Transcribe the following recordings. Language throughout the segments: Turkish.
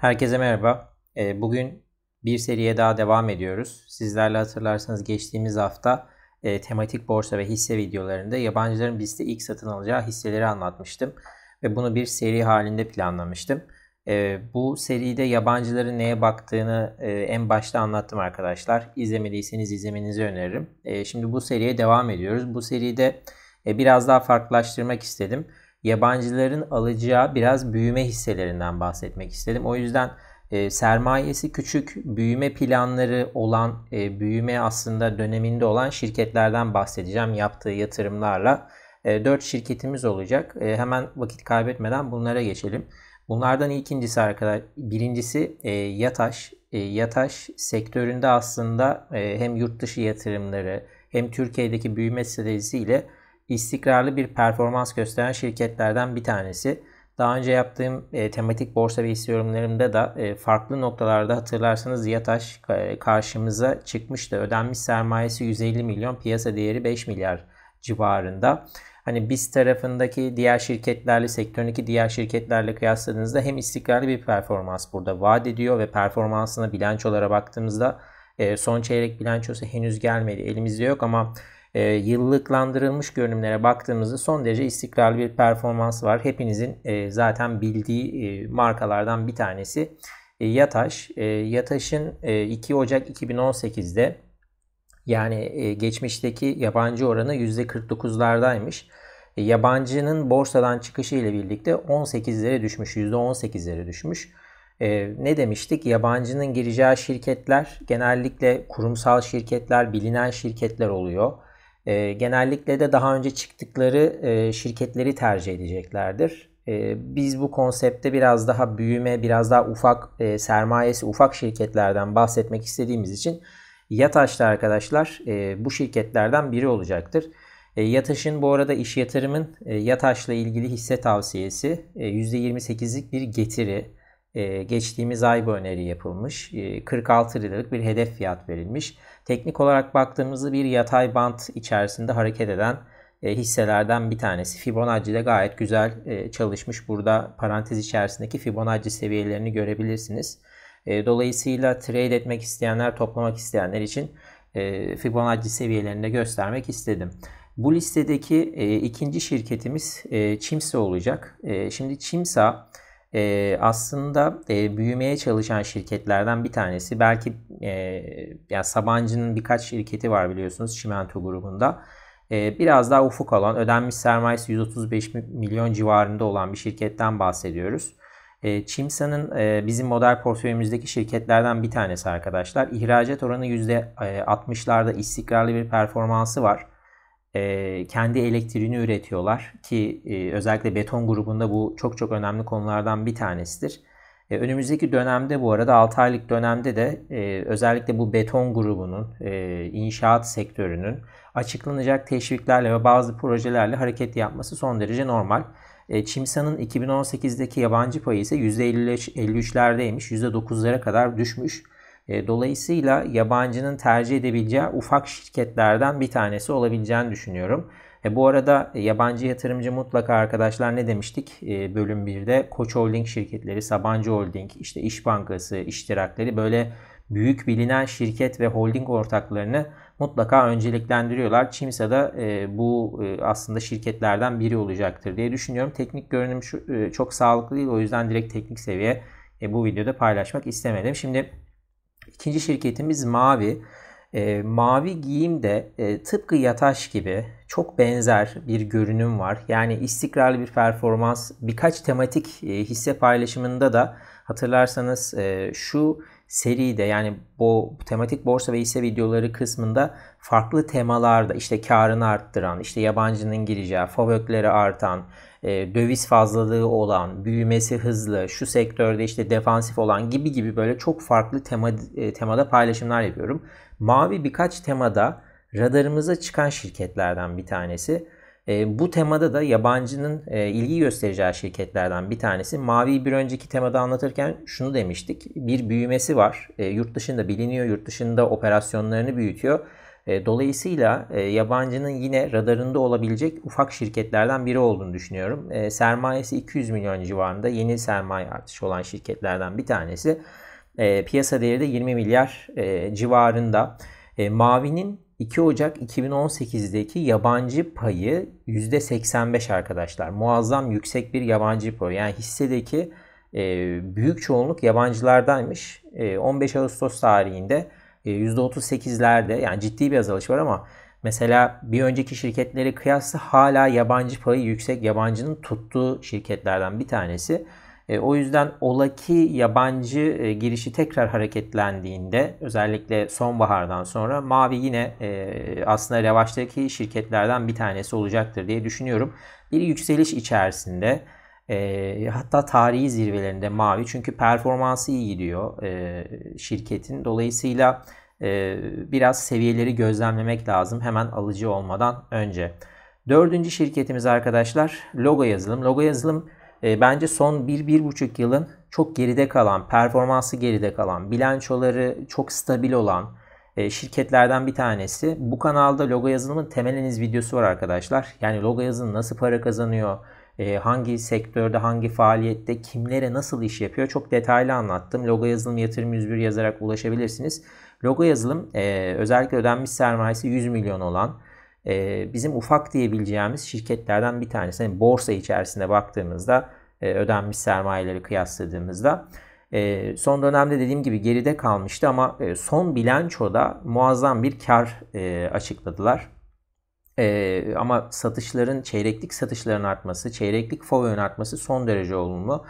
Herkese merhaba. Ee, bugün bir seriye daha devam ediyoruz. Sizlerle hatırlarsanız geçtiğimiz hafta e, tematik borsa ve hisse videolarında yabancıların bizde ilk satın alacağı hisseleri anlatmıştım. Ve bunu bir seri halinde planlamıştım. Ee, bu seride yabancıların neye baktığını e, en başta anlattım arkadaşlar. İzlemediyseniz izlemenizi öneririm. Ee, şimdi bu seriye devam ediyoruz. Bu seride e, biraz daha farklılaştırmak istedim yabancıların alacağı biraz büyüme hisselerinden bahsetmek istedim. O yüzden e, sermayesi küçük, büyüme planları olan, e, büyüme aslında döneminde olan şirketlerden bahsedeceğim yaptığı yatırımlarla. E, 4 şirketimiz olacak. E, hemen vakit kaybetmeden bunlara geçelim. Bunlardan ikincisi arkadaşlar, birincisi e, Yataş. E, Yataş sektöründe aslında e, hem yurt dışı yatırımları hem Türkiye'deki büyüme stratejisiyle ile istikrarlı bir performans gösteren şirketlerden bir tanesi. Daha önce yaptığım e, tematik borsa ve hisse yorumlarımda da e, farklı noktalarda hatırlarsanız Yataş e, karşımıza çıkmıştı. Ödenmiş sermayesi 150 milyon, piyasa değeri 5 milyar civarında. Hani biz tarafındaki diğer şirketlerle, sektöründeki diğer şirketlerle kıyasladığınızda hem istikrarlı bir performans burada vaat ediyor ve performansına bilançolara baktığımızda e, son çeyrek bilançosu henüz gelmedi. Elimizde yok ama e, yıllıklandırılmış görünümlere baktığımızda son derece istikrarlı bir performans var. Hepinizin e, zaten bildiği e, markalardan bir tanesi e, Yataş. E, Yataş'ın e, 2 Ocak 2018'de yani e, geçmişteki yabancı oranı %49'lardaymış. E, yabancının borsadan çıkışı ile birlikte 18'lere düşmüş, %18'lere düşmüş. E, ne demiştik? Yabancının gireceği şirketler genellikle kurumsal şirketler, bilinen şirketler oluyor. E, genellikle de daha önce çıktıkları e, şirketleri tercih edeceklerdir. E, biz bu konsepte biraz daha büyüme, biraz daha ufak e, sermayesi, ufak şirketlerden bahsetmek istediğimiz için Yataş'ta arkadaşlar e, bu şirketlerden biri olacaktır. E, Yataş'ın bu arada iş yatırımın e, Yataş'la ilgili hisse tavsiyesi e, %28'lik bir getiri. Ee, geçtiğimiz ay bu öneri yapılmış. 46 ee, liralık bir hedef fiyat verilmiş. Teknik olarak baktığımızda bir yatay bant içerisinde hareket eden e, hisselerden bir tanesi. Fibonacci de gayet güzel e, çalışmış. Burada parantez içerisindeki Fibonacci seviyelerini görebilirsiniz. E, dolayısıyla trade etmek isteyenler, toplamak isteyenler için Fibonacci seviyelerini de göstermek istedim. Bu listedeki ikinci şirketimiz e, Çimsa olacak. şimdi Çimsa e, aslında e, büyümeye çalışan şirketlerden bir tanesi. Belki e, yani Sabancı'nın birkaç şirketi var biliyorsunuz Çimento grubunda. E, biraz daha ufuk alan ödenmiş sermayesi 135 milyon civarında olan bir şirketten bahsediyoruz. E, Çimsa'nın e, bizim model portföyümüzdeki şirketlerden bir tanesi arkadaşlar. İhracat oranı %60'larda istikrarlı bir performansı var. E, kendi elektriğini üretiyorlar ki e, özellikle beton grubunda bu çok çok önemli konulardan bir tanesidir. E, önümüzdeki dönemde bu arada 6 aylık dönemde de özellikle bu beton grubunun, inşaat sektörünün açıklanacak teşviklerle ve bazı projelerle hareket yapması son derece normal. Çimsa'nın 2018'deki yabancı payı ise %53'lerdeymiş, %9'lara kadar düşmüş. E, dolayısıyla yabancının tercih edebileceği ufak şirketlerden bir tanesi olabileceğini düşünüyorum. E, bu arada yabancı yatırımcı mutlaka arkadaşlar ne demiştik e, bölüm 1'de? Koç Holding şirketleri, Sabancı Holding, işte İş Bankası, iştirakleri böyle büyük bilinen şirket ve holding ortaklarını mutlaka önceliklendiriyorlar. Çimsa da e, bu e, aslında şirketlerden biri olacaktır diye düşünüyorum. Teknik görünüm şu, e, çok sağlıklı değil o yüzden direkt teknik seviye e, bu videoda paylaşmak istemedim. Şimdi İkinci şirketimiz Mavi. E, mavi giyim de e, tıpkı yataş gibi çok benzer bir görünüm var. Yani istikrarlı bir performans, birkaç tematik e, hisse paylaşımında da hatırlarsanız e, şu seride yani bu tematik borsa ve hisse videoları kısmında farklı temalarda işte karını arttıran, işte yabancının gireceği, favorileri artan, e, döviz fazlalığı olan, büyümesi hızlı, şu sektörde işte defansif olan gibi gibi böyle çok farklı tema, e, temada paylaşımlar yapıyorum. Mavi birkaç temada radarımıza çıkan şirketlerden bir tanesi. Ee, bu temada da yabancının e, ilgi göstereceği şirketlerden bir tanesi. Mavi bir önceki temada anlatırken şunu demiştik. Bir büyümesi var. E, yurt dışında biliniyor, yurt dışında operasyonlarını büyütüyor. E, dolayısıyla yabancının yine radarında olabilecek ufak şirketlerden biri olduğunu düşünüyorum. Sermayesi 200 milyon civarında yeni sermaye artışı olan şirketlerden bir tanesi. Piyasa değeri de 20 milyar civarında. Mavi'nin 2 Ocak 2018'deki yabancı payı %85 arkadaşlar. Muazzam yüksek bir yabancı payı. Yani hissedeki e, büyük çoğunluk yabancılardaymış. E, 15 Ağustos tarihinde e, %38'lerde yani ciddi bir azalış var ama mesela bir önceki şirketlere kıyasla hala yabancı payı yüksek yabancının tuttuğu şirketlerden bir tanesi. E, o yüzden ola ki yabancı e, girişi tekrar hareketlendiğinde özellikle sonbahardan sonra mavi yine e, aslında revaçtaki şirketlerden bir tanesi olacaktır diye düşünüyorum. Bir yükseliş içerisinde e, hatta tarihi zirvelerinde mavi çünkü performansı iyi gidiyor e, şirketin. Dolayısıyla e, biraz seviyeleri gözlemlemek lazım hemen alıcı olmadan önce. Dördüncü şirketimiz arkadaşlar logo yazılım. Logo yazılım ee, bence son 1-1,5 yılın çok geride kalan, performansı geride kalan, bilançoları çok stabil olan e, şirketlerden bir tanesi. Bu kanalda logo yazılımın temeliniz videosu var arkadaşlar. Yani logo yazılım nasıl para kazanıyor, e, hangi sektörde, hangi faaliyette, kimlere nasıl iş yapıyor çok detaylı anlattım. Logo yazılım yatırım 101 yazarak ulaşabilirsiniz. Logo yazılım e, özellikle ödenmiş sermayesi 100 milyon olan, ee, bizim ufak diyebileceğimiz şirketlerden bir tanesi. Yani borsa içerisinde baktığımızda e, ödenmiş sermayeleri kıyasladığımızda e, son dönemde dediğim gibi geride kalmıştı ama e, son bilançoda muazzam bir kar açıkladılar. ama satışların, çeyreklik satışların artması, çeyreklik fovön artması son derece olumlu.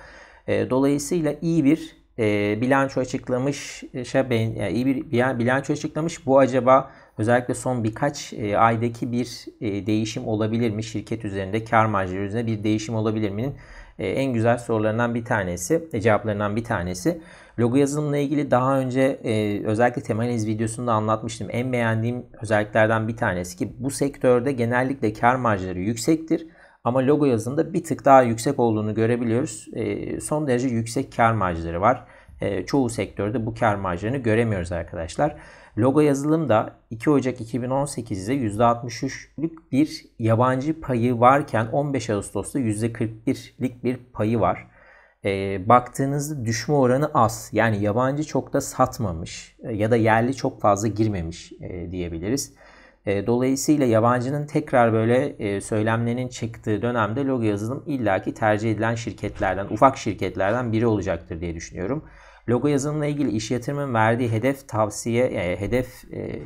dolayısıyla iyi bir e, bilanço açıklamış ben yani iyi bir bilanço açıklamış. Bu acaba özellikle son birkaç e, aydaki bir e, değişim olabilir mi şirket üzerinde kar marjları üzerinde bir değişim olabilir mi'nin e, en güzel sorularından bir tanesi, e, cevaplarından bir tanesi. Logo yazılımla ilgili daha önce e, özellikle temeliz videosunda anlatmıştım. En beğendiğim özelliklerden bir tanesi ki bu sektörde genellikle kar marjları yüksektir ama logo yazında bir tık daha yüksek olduğunu görebiliyoruz. E, son derece yüksek kar marjları var. E, çoğu sektörde bu kar marjlarını göremiyoruz arkadaşlar. Logo yazılım da 2 Ocak 2018'de %63'lük bir yabancı payı varken 15 Ağustos'ta %41'lik bir payı var. E, baktığınızda düşme oranı az. Yani yabancı çok da satmamış e, ya da yerli çok fazla girmemiş e, diyebiliriz. E, dolayısıyla yabancının tekrar böyle e, söylemlerinin çıktığı dönemde logo yazılım illaki tercih edilen şirketlerden, ufak şirketlerden biri olacaktır diye düşünüyorum. Logo yazılımla ilgili iş yatırımın verdiği hedef tavsiye, e, hedef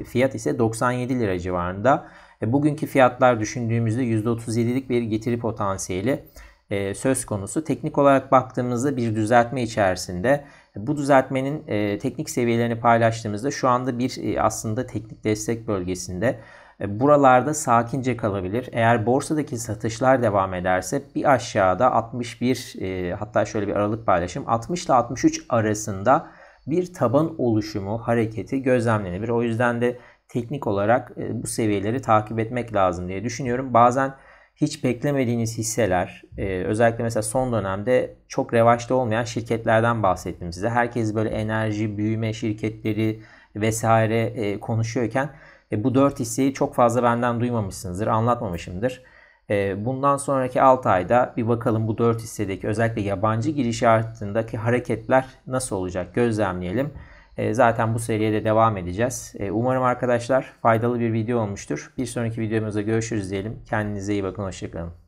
fiyat ise 97 lira civarında. E, bugünkü fiyatlar düşündüğümüzde %37'lik bir getiri potansiyeli e, söz konusu. Teknik olarak baktığımızda bir düzeltme içerisinde. Bu düzeltmenin e, teknik seviyelerini paylaştığımızda şu anda bir e, aslında teknik destek bölgesinde e, buralarda sakince kalabilir. Eğer borsadaki satışlar devam ederse bir aşağıda 61 e, hatta şöyle bir aralık paylaşım 60 ile 63 arasında bir taban oluşumu hareketi gözlemlenebilir. O yüzden de teknik olarak e, bu seviyeleri takip etmek lazım diye düşünüyorum. Bazen hiç beklemediğiniz hisseler, e, özellikle mesela son dönemde çok revaçta olmayan şirketlerden bahsettim size. Herkes böyle enerji, büyüme şirketleri vesaire e, konuşuyorken e, bu dört hisseyi çok fazla benden duymamışsınızdır, anlatmamışımdır. E, bundan sonraki 6 ayda bir bakalım bu dört hissedeki özellikle yabancı giriş arttığındaki hareketler nasıl olacak gözlemleyelim. E, zaten bu seriye de devam edeceğiz. E, umarım arkadaşlar faydalı bir video olmuştur. Bir sonraki videomuzda görüşürüz diyelim. Kendinize iyi bakın. Hoşçakalın.